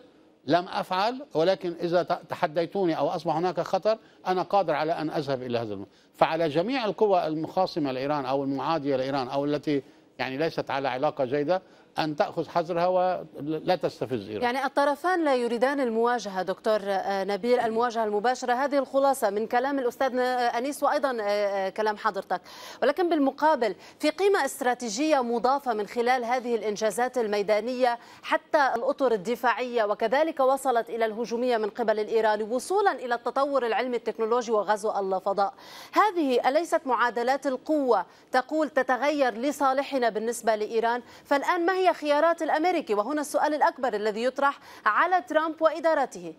[SPEAKER 3] لم أفعل ولكن إذا تحديتوني أو أصبح هناك خطر أنا قادر على أن أذهب إلى هذا المكان فعلى جميع القوى المخاصمة لإيران أو المعادية لإيران أو التي يعني ليست على علاقة جيدة أن تأخذ حذرها ولا تستفز إيران يعني
[SPEAKER 1] الطرفان لا يريدان المواجهة دكتور آه، نبيل المواجهة المباشرة هذه الخلاصة من كلام الأستاذ آه، أنيس وأيضا آه، كلام حضرتك ولكن بالمقابل في قيمة استراتيجية مضافة من خلال هذه الإنجازات الميدانية حتى الأطر الدفاعية وكذلك وصلت إلى الهجومية من قبل الإيراني وصولا إلى التطور العلمي التكنولوجي وغزو الفضاء هذه أليست معادلات القوة تقول تتغير لصالحنا بالنسبة لإيران فالآن ما هي هي خيارات الأمريكي وهنا السؤال الأكبر الذي يطرح على ترامب وإدارته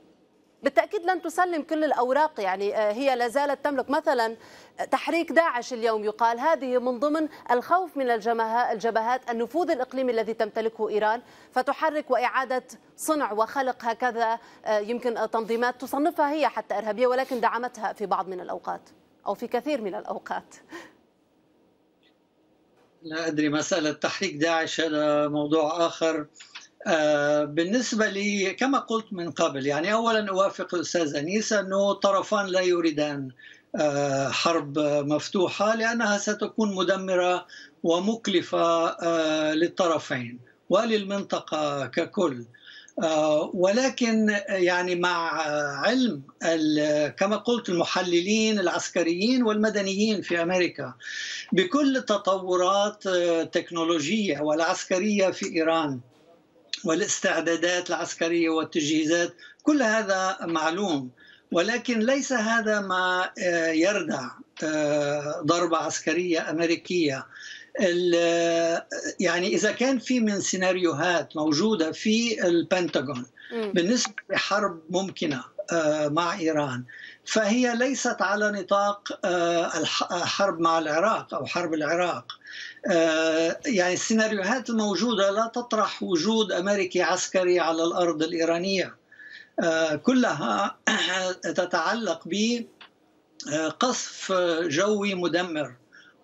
[SPEAKER 1] بالتأكيد لن تسلم كل الأوراق يعني آه، هي لا زالت تملك مثلا تحريك داعش اليوم يقال هذه من ضمن الخوف من الجبهات النفوذ الإقليمي الذي تمتلكه إيران فتحرك وإعادة صنع وخلق هكذا آه، يمكن تنظيمات تصنفها هي حتى إرهابية ولكن دعمتها في بعض من الأوقات أو في كثير من الأوقات
[SPEAKER 4] لا أدري مسألة تحريك داعش هذا موضوع آخر آه، بالنسبة لي كما قلت من قبل يعني أولا أوافق الأستاذ أنيس أنه طرفان لا يريدان آه، حرب مفتوحة لأنها ستكون مدمرة ومكلفة آه، للطرفين وللمنطقة ككل آه، ولكن آه، يعني مع آه، علم كما قلت المحللين العسكريين والمدنيين في امريكا بكل تطورات تكنولوجيه والعسكريه في ايران والاستعدادات العسكريه والتجهيزات كل هذا معلوم ولكن ليس هذا ما يردع ضربه عسكريه امريكيه يعني اذا كان في من سيناريوهات موجوده في البنتاغون بالنسبه لحرب ممكنه آه، مع ايران فهي ليست على نطاق آه، الحرب مع العراق او حرب العراق آه، يعني السيناريوهات الموجوده لا تطرح وجود امريكي عسكري على الارض الايرانيه كلها تتعلق بقصف جوي مدمر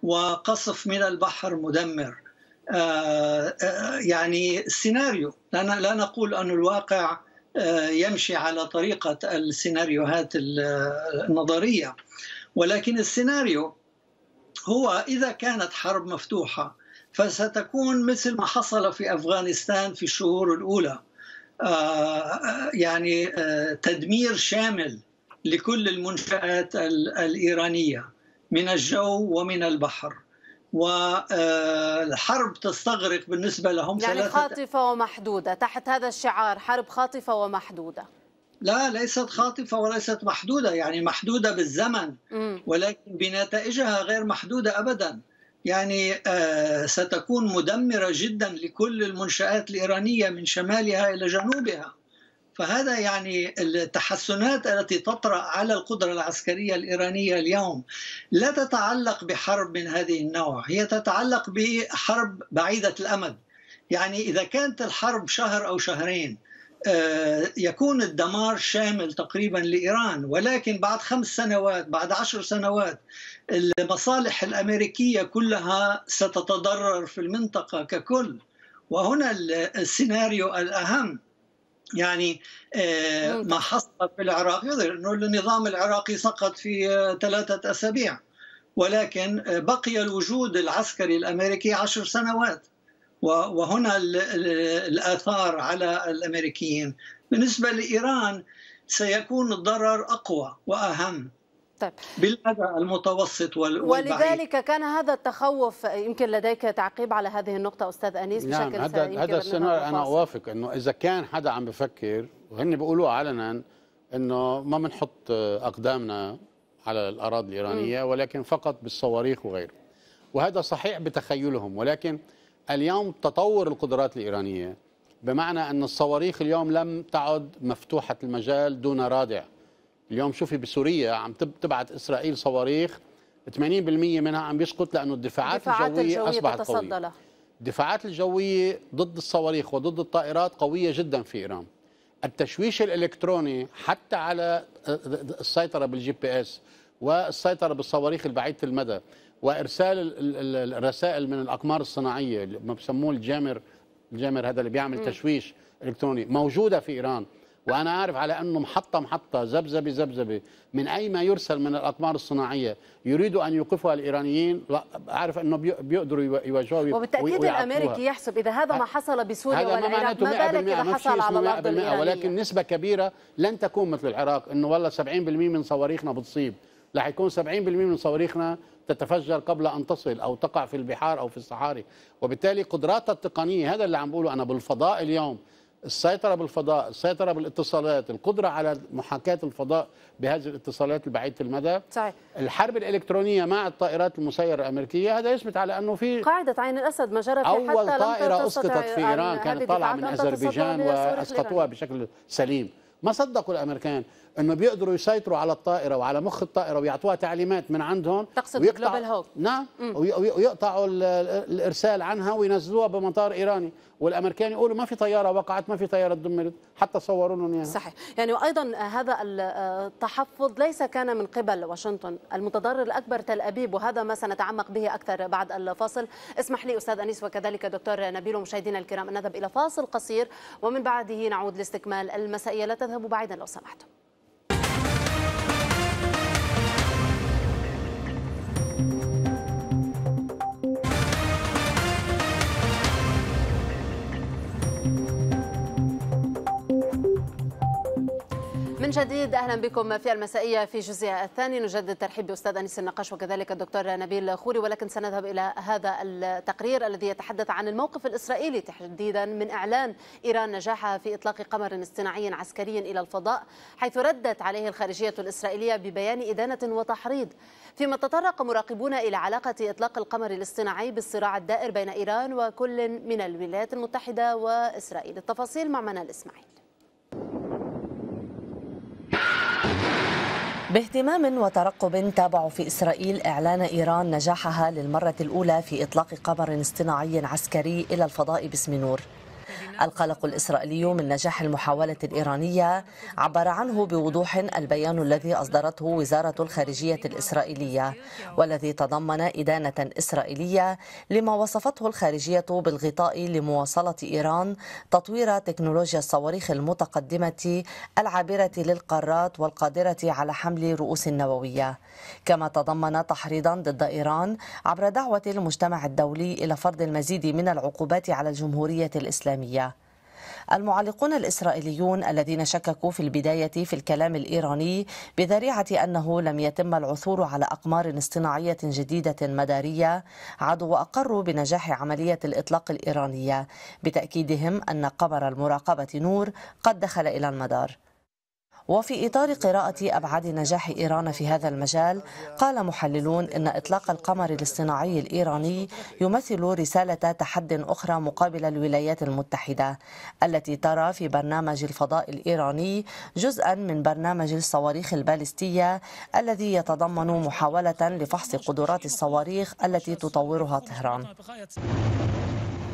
[SPEAKER 4] وقصف من البحر مدمر آه، آه، يعني سيناريو لا نقول أن الواقع آه، يمشي على طريقة السيناريوهات النظرية ولكن السيناريو هو إذا كانت حرب مفتوحة فستكون مثل ما حصل في أفغانستان في الشهور الأولى يعني تدمير شامل لكل المنشآت الإيرانية من الجو ومن البحر والحرب تستغرق بالنسبة لهم يعني ثلاثة خاطفة
[SPEAKER 1] ومحدودة تحت هذا الشعار حرب خاطفة ومحدودة
[SPEAKER 4] لا ليست خاطفة وليست محدودة يعني محدودة بالزمن ولكن بنتائجها غير محدودة أبدا يعني آه، ستكون مدمرة جدا لكل المنشآت الإيرانية من شمالها إلى جنوبها فهذا يعني التحسنات التي تطرأ على القدرة العسكرية الإيرانية اليوم لا تتعلق بحرب من هذه النوع هي تتعلق بحرب بعيدة الأمد يعني إذا كانت الحرب شهر أو شهرين آه، يكون الدمار شامل تقريبا لإيران ولكن بعد خمس سنوات بعد عشر سنوات المصالح الأمريكية كلها ستتضرر في المنطقة ككل وهنا السيناريو الأهم يعني آه، ما حصل في العراق يظهر انه النظام العراقي سقط في آه، ثلاثه اسابيع ولكن آه، بقي الوجود العسكري الامريكي عشر سنوات وهنا الاثار على الامريكيين بالنسبه لايران سيكون الضرر اقوى واهم طيب. بالأداء المتوسط وال... ولذلك
[SPEAKER 1] كان هذا التخوف يمكن لديك تعقيب على هذه النقطة أستاذ أنيس نعم بشكل هذا هذا السيناريو أنا أوافق أنه إذا
[SPEAKER 3] كان حدا عم بفكر وهن بيقولوا علنا أنه ما بنحط أقدامنا على الأراضي الإيرانية م. ولكن فقط بالصواريخ وغيره وهذا صحيح بتخيلهم ولكن اليوم تطور القدرات الإيرانية بمعنى أن الصواريخ اليوم لم تعد مفتوحة المجال دون رادع اليوم شوفي بسوريا عم تبعت اسرائيل صواريخ 80% منها عم يسقط لانه الدفاعات الجويه, الجوية اصبحت تتصدل. قويه الدفاعات الجويه ضد الصواريخ وضد الطائرات قويه جدا في ايران التشويش الالكتروني حتى على آه، آه، آه، السيطره بالجي بي اس والسيطره بالصواريخ البعيده المدى وارسال الرسائل من الاقمار الصناعيه ما بسموه الجامر الجامر هذا اللي بيعمل م. تشويش الكتروني موجوده في ايران وانا عارف على انه محطه محطه زبزبه زبزبه من اي ما يرسل من الاقمار الصناعيه يريدوا ان يوقفها الايرانيين لا عارف انه بيقدروا يواجهوها وبالتاكيد الامريكي
[SPEAKER 1] يحسب اذا هذا ما حصل بسوريا والعراق ما, ما بالك اذا حصل على الارض الايرانيه ولكن
[SPEAKER 3] نسبه كبيره لن تكون مثل العراق انه والله 70% من صواريخنا بتصيب رح يكون 70% من صواريخنا تتفجر قبل ان تصل او تقع في البحار او في الصحاري وبالتالي قدراتها التقنيه هذا اللي عم بقوله انا بالفضاء اليوم السيطرة بالفضاء السيطرة بالاتصالات القدرة على محاكاة الفضاء بهذه الاتصالات البعيدة المدى صحيح. الحرب الإلكترونية مع الطائرات المسيرة الأمريكية هذا يثبت على أنه في قاعدة عين الأسد ما
[SPEAKER 1] جرت أول حتى طائرة أسقطت في إيران كانت طالعة من أذربيجان وأسقطوها
[SPEAKER 3] بشكل سليم ما صدقوا الامريكان انه بيقدروا يسيطروا على الطائره وعلى مخ الطائره ويعطوها تعليمات من عندهم تقصد نعم. ويقطعوا نعم ويقطعوا الارسال عنها وينزلوها بمطار ايراني والامريكان يقولوا ما في طياره وقعت ما في طياره دمرت حتى صوروا لهم اياها صحيح
[SPEAKER 1] يعني وايضا آه، هذا آه، التحفظ ليس كان من قبل واشنطن المتضرر الاكبر تل ابيب وهذا ما سنتعمق به اكثر بعد الفاصل اسمح لي استاذ انيس وكذلك دكتور نبيل ومشاهدينا الكرام ان نذهب الى فاصل قصير ومن بعده نعود لاستكمال المسائيه لا تذهبوا بعيدا لو سمحتم جديد اهلا بكم في المسائيه في جزئها الثاني نجدد ترحيب باستاذ انيس النقاش وكذلك الدكتور نبيل خوري ولكن سنذهب الى هذا التقرير الذي يتحدث عن الموقف الاسرائيلي تحديدا من اعلان ايران نجاحها في اطلاق قمر اصطناعي عسكري الى الفضاء حيث ردت عليه الخارجيه الاسرائيليه ببيان ادانه وتحريض فيما تطرق مراقبون الى علاقه اطلاق القمر الاصطناعي بالصراع الدائر بين ايران وكل من الولايات المتحده واسرائيل التفاصيل مع منال اسماعيل
[SPEAKER 5] باهتمام وترقب تابع في إسرائيل إعلان إيران نجاحها للمرة الأولى في إطلاق قمر اصطناعي عسكري إلى الفضاء باسم نور القلق الإسرائيلي من نجاح المحاولة الإيرانية عبر عنه بوضوح البيان الذي أصدرته وزارة الخارجية الإسرائيلية والذي تضمن إدانة إسرائيلية لما وصفته الخارجية بالغطاء لمواصلة إيران تطوير تكنولوجيا الصواريخ المتقدمة العابرة للقارات والقادرة على حمل رؤوس نووية كما تضمن تحريضا ضد إيران عبر دعوة المجتمع الدولي إلى فرض المزيد من العقوبات على الجمهورية الإسلامية الإسلامية المعلقون الإسرائيليون الذين شككوا في البداية في الكلام الإيراني بذريعة أنه لم يتم العثور على أقمار اصطناعية جديدة مدارية عادوا وأقروا بنجاح عملية الإطلاق الإيرانية بتأكيدهم أن قمر المراقبة نور قد دخل إلى المدار وفي إطار قراءة أبعاد نجاح إيران في هذا المجال قال محللون إن إطلاق القمر الاصطناعي الإيراني يمثل رسالة تحد أخرى مقابل الولايات المتحدة التي ترى في برنامج الفضاء الإيراني جزءا من برنامج الصواريخ البالستية الذي يتضمن محاولة لفحص قدرات الصواريخ التي تطورها طهران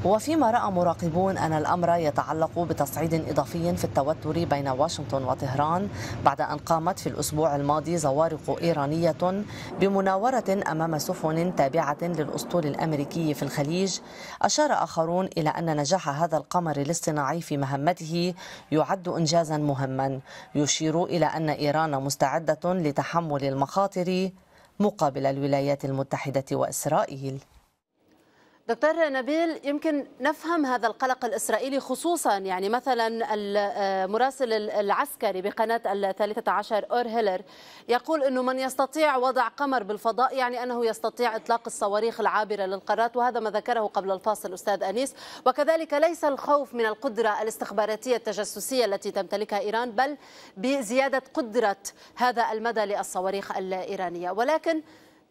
[SPEAKER 5] وفيما رأى مراقبون أن الأمر يتعلق بتصعيد إضافي في التوتر بين واشنطن وطهران بعد أن قامت في الأسبوع الماضي زوارق إيرانية بمناورة أمام سفن تابعة للأسطول الأمريكي في الخليج أشار آخرون إلى أن نجاح هذا القمر الاصطناعي في مهمته يعد إنجازا مهما يشير إلى أن إيران مستعدة لتحمل المخاطر مقابل الولايات المتحدة وإسرائيل
[SPEAKER 1] دكتور نبيل يمكن نفهم هذا القلق الإسرائيلي خصوصا يعني مثلا المراسل آه، العسكري بقناة الثالثة عشر أور هيلر يقول أنه من يستطيع وضع قمر بالفضاء يعني أنه يستطيع إطلاق الصواريخ العابرة للقارات وهذا ما ذكره قبل الفاصل أستاذ أنيس وكذلك ليس الخوف من القدرة الاستخباراتية التجسسية التي تمتلكها إيران بل بزيادة قدرة هذا المدى للصواريخ الإيرانية ولكن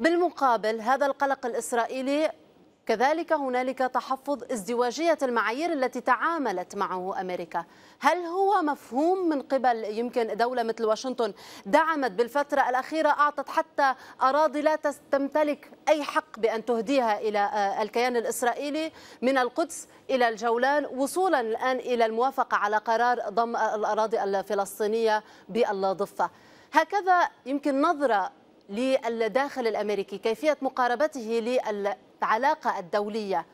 [SPEAKER 1] بالمقابل هذا القلق الإسرائيلي كذلك هنالك تحفظ ازدواجية المعايير التي تعاملت معه أمريكا هل هو مفهوم من قبل يمكن دولة مثل واشنطن دعمت بالفترة الأخيرة أعطت حتى أراضي لا تمتلك أي حق بأن تهديها إلى آه، الكيان الإسرائيلي من القدس إلى الجولان وصولا الآن إلى الموافقة على قرار ضم آه، الأراضي الفلسطينية بالضفة هكذا يمكن نظرة للداخل الامريكي كيفيه مقاربته لل العلاقة الدولية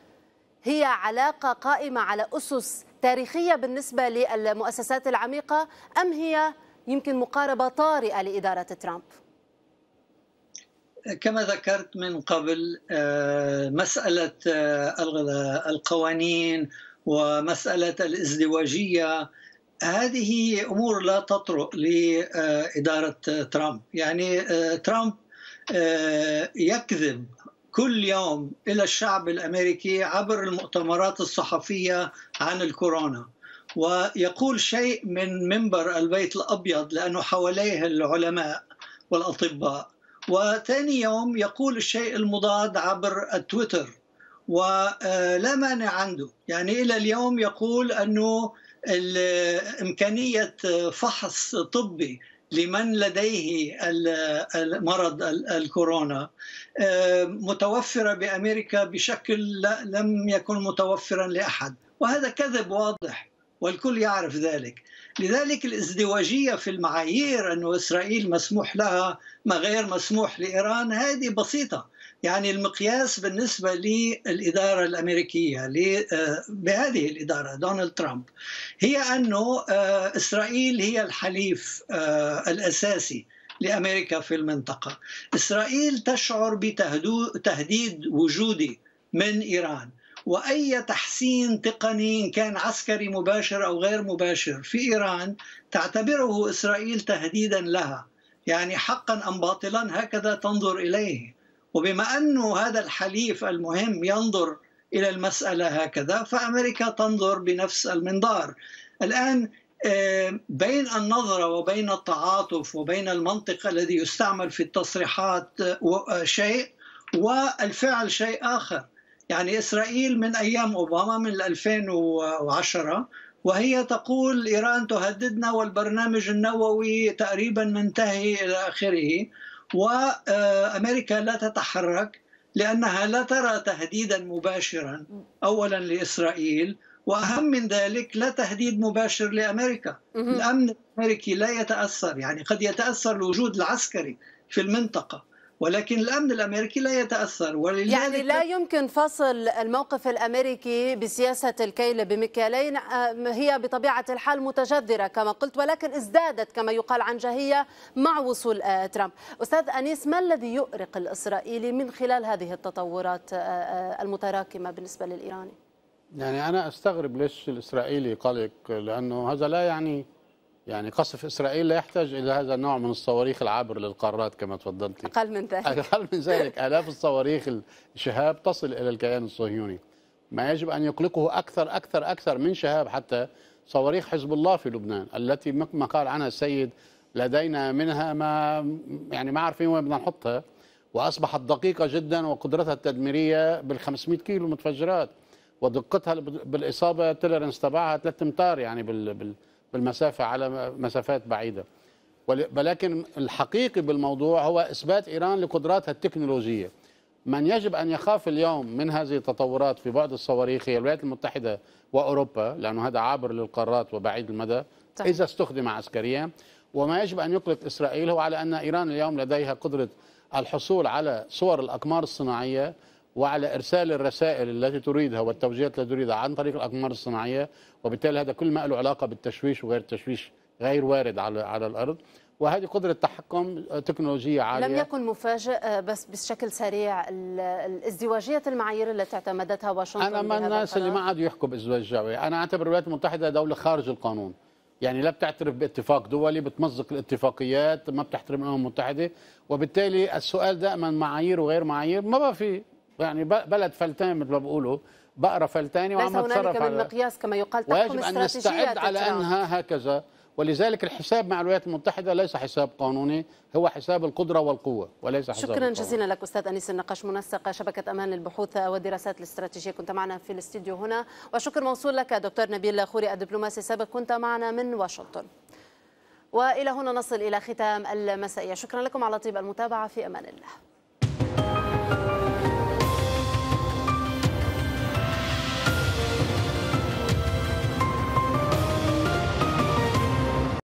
[SPEAKER 1] هي علاقة قائمة على أسس تاريخية بالنسبة للمؤسسات العميقة أم هي يمكن مقاربة طارئة لإدارة ترامب؟
[SPEAKER 4] كما ذكرت من قبل آه، مسألة آه، القوانين ومسألة الازدواجية هذه أمور لا تطرق لإدارة ترامب يعني آه، ترامب يكذب كل يوم إلى الشعب الأمريكي عبر المؤتمرات الصحفية عن الكورونا ويقول شيء من منبر البيت الأبيض لأنه حواليه العلماء والأطباء وثاني يوم يقول الشيء المضاد عبر التويتر ولا آه، مانع عنده يعني إلى اليوم يقول أنه إمكانية فحص طبي لمن لديه مرض الكورونا آه، متوفره بامريكا بشكل لم يكن متوفرا لاحد وهذا كذب واضح والكل يعرف ذلك لذلك الازدواجيه في المعايير انه اسرائيل مسموح لها ما غير مسموح لايران هذه بسيطه يعني المقياس بالنسبة للإدارة الأمريكية آه، بهذه الإدارة دونالد ترامب هي أنه آه، إسرائيل هي الحليف آه، الأساسي لأمريكا في المنطقة إسرائيل تشعر بتهديد وجودي من إيران واي تحسين تقني ان كان عسكري مباشر او غير مباشر في ايران تعتبره اسرائيل تهديدا لها يعني حقا ام باطلا هكذا تنظر اليه وبما أنه هذا الحليف المهم ينظر إلى المسألة هكذا فأمريكا تنظر بنفس المنظار الآن آه، بين النظرة وبين التعاطف وبين المنطق الذي يستعمل في التصريحات آه، آه، شيء والفعل شيء آخر يعني إسرائيل من أيام أوباما من 2010 وهي تقول إيران تهددنا والبرنامج النووي تقريبا منتهي إلى آخره وامريكا لا تتحرك لانها لا ترى تهديدا مباشرا اولا لاسرائيل واهم من ذلك لا تهديد مباشر لامريكا الامن الامريكي لا يتاثر يعني قد يتاثر الوجود العسكري في المنطقه ولكن الامن الامريكي لا يتاثر ولذلك يعني لا
[SPEAKER 1] يمكن فصل الموقف الامريكي بسياسه الكيل بمكيالين آه، هي بطبيعه الحال متجذره كما قلت ولكن ازدادت كما يقال عن جهيه مع وصول آه، ترامب. استاذ انيس ما الذي يؤرق الاسرائيلي من خلال هذه التطورات آه، المتراكمه بالنسبه للايراني؟
[SPEAKER 3] يعني انا استغرب ليش الاسرائيلي قلق لانه هذا لا يعني يعني قصف إسرائيل لا يحتاج إلى هذا النوع من الصواريخ العابر للقارات كما تفضلت أقل
[SPEAKER 1] من ذلك أقل
[SPEAKER 3] من ذلك آلاف الصواريخ الشهاب تصل إلى الكيان الصهيوني ما يجب أن يقلقه أكثر أكثر أكثر من شهاب حتى صواريخ حزب الله في لبنان التي ما قال عنها السيد لدينا منها ما يعني ما عارفين وين بدنا نحطها واصبحت دقيقه جدا وقدرتها التدميريه بال 500 كيلو متفجرات ودقتها بالاصابه تيلرنس تبعها 3 امتار يعني بال, بال بالمسافة على مسافات بعيدة ولكن الحقيقي بالموضوع هو إثبات إيران لقدراتها التكنولوجية من يجب أن يخاف اليوم من هذه التطورات في بعد الصواريخ هي الولايات المتحدة وأوروبا لأنه هذا عابر للقارات وبعيد المدى طيب. إذا استخدم عسكريا وما يجب أن يقلق إسرائيل هو على أن إيران اليوم لديها قدرة الحصول على صور الأقمار الصناعية وعلى ارسال الرسائل التي تريدها والتوجيهات التي تريدها عن طريق الاقمار الصناعيه وبالتالي هذا كل ما له علاقه بالتشويش وغير التشويش غير وارد على على الارض وهذه قدرة تحكم آه، تكنولوجية عالية لم يكن
[SPEAKER 1] مفاجئ آه، بس بشكل سريع ازدواجية المعايير التي اعتمدتها واشنطن أنا من الناس اللي ما
[SPEAKER 3] عادوا يحكوا بازدواج جوي أنا أعتبر الولايات المتحدة دولة خارج القانون يعني لا بتعترف باتفاق دولي بتمزق الاتفاقيات ما بتحترم الامم المتحده وبالتالي السؤال دائما معايير وغير معايير ما بقى في يعني بلد فلتان مثل ما بقولوا بقرة فلتانة وعم تصرف على مقياس
[SPEAKER 1] كما يقال ويجب أن نستعد على أنها
[SPEAKER 3] هكذا ولذلك الحساب مع الولايات المتحدة ليس حساب قانوني هو حساب القدرة والقوة وليس حساب شكرا جزيلا
[SPEAKER 1] لك أستاذ أنيس النقاش منسق شبكة أمان للبحوث والدراسات الاستراتيجية كنت معنا في الاستديو هنا وشكر موصول لك دكتور نبيل خوري الدبلوماسي السابق كنت معنا من واشنطن وإلى هنا نصل إلى ختام المسائية شكرا لكم على طيب المتابعة في أمان الله